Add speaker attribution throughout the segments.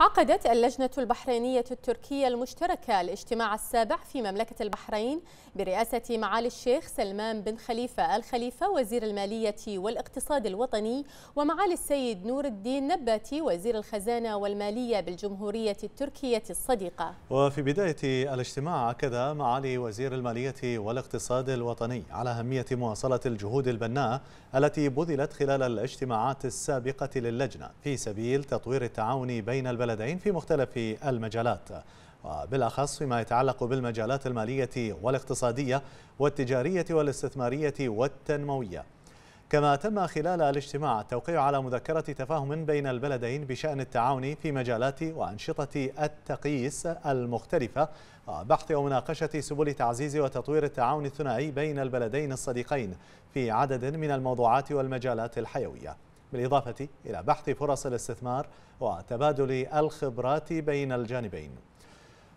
Speaker 1: عقدت اللجنة البحرينية التركية المشتركة الاجتماع السابع في مملكة البحرين برئاسة معالي الشيخ سلمان بن خليفة الخليفة وزير المالية والاقتصاد الوطني ومعالي السيد نور الدين نباتي وزير الخزانة والمالية بالجمهورية التركية الصديقة
Speaker 2: وفي بداية الاجتماع أكد معالي وزير المالية والاقتصاد الوطني على أهمية مواصلة الجهود البناءة التي بذلت خلال الاجتماعات السابقة للجنة في سبيل تطوير التعاون بين البلدين البلدين في مختلف المجالات وبالأخص فيما يتعلق بالمجالات المالية والاقتصادية والتجارية والاستثمارية والتنموية كما تم خلال الاجتماع التوقيع على مذكرة تفاهم بين البلدين بشأن التعاون في مجالات وأنشطة التقييس المختلفة وبحث ومناقشة سبل تعزيز وتطوير التعاون الثنائي بين البلدين الصديقين في عدد من الموضوعات والمجالات الحيوية بالإضافة إلى بحث فرص الاستثمار وتبادل الخبرات بين الجانبين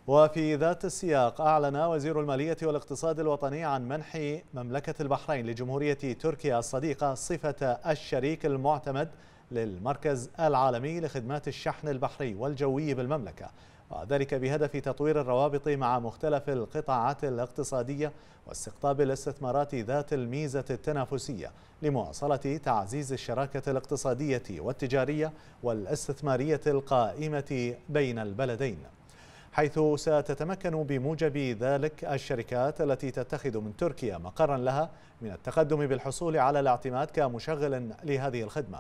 Speaker 2: وفي ذات السياق أعلن وزير المالية والاقتصاد الوطني عن منح مملكة البحرين لجمهورية تركيا الصديقة صفة الشريك المعتمد للمركز العالمي لخدمات الشحن البحري والجوي بالمملكة وذلك بهدف تطوير الروابط مع مختلف القطاعات الاقتصادية واستقطاب الاستثمارات ذات الميزة التنافسية لمواصلة تعزيز الشراكة الاقتصادية والتجارية والاستثمارية القائمة بين البلدين حيث ستتمكن بموجب ذلك الشركات التي تتخذ من تركيا مقرا لها من التقدم بالحصول على الاعتماد كمشغل لهذه الخدمه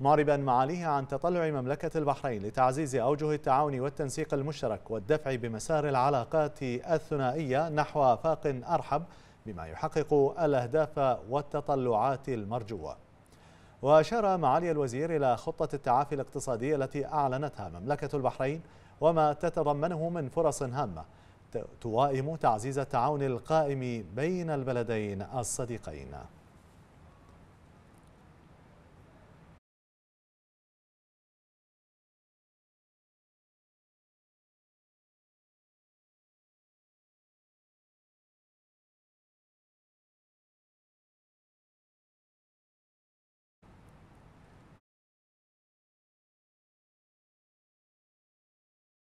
Speaker 2: معربا معاليه عن تطلع مملكة البحرين لتعزيز أوجه التعاون والتنسيق المشترك والدفع بمسار العلاقات الثنائية نحو آفاق أرحب بما يحقق الأهداف والتطلعات المرجوة وأشار معالي الوزير إلى خطة التعافي الاقتصادية التي أعلنتها مملكة البحرين وما تتضمنه من فرص هامة توائم تعزيز التعاون القائم بين البلدين الصديقين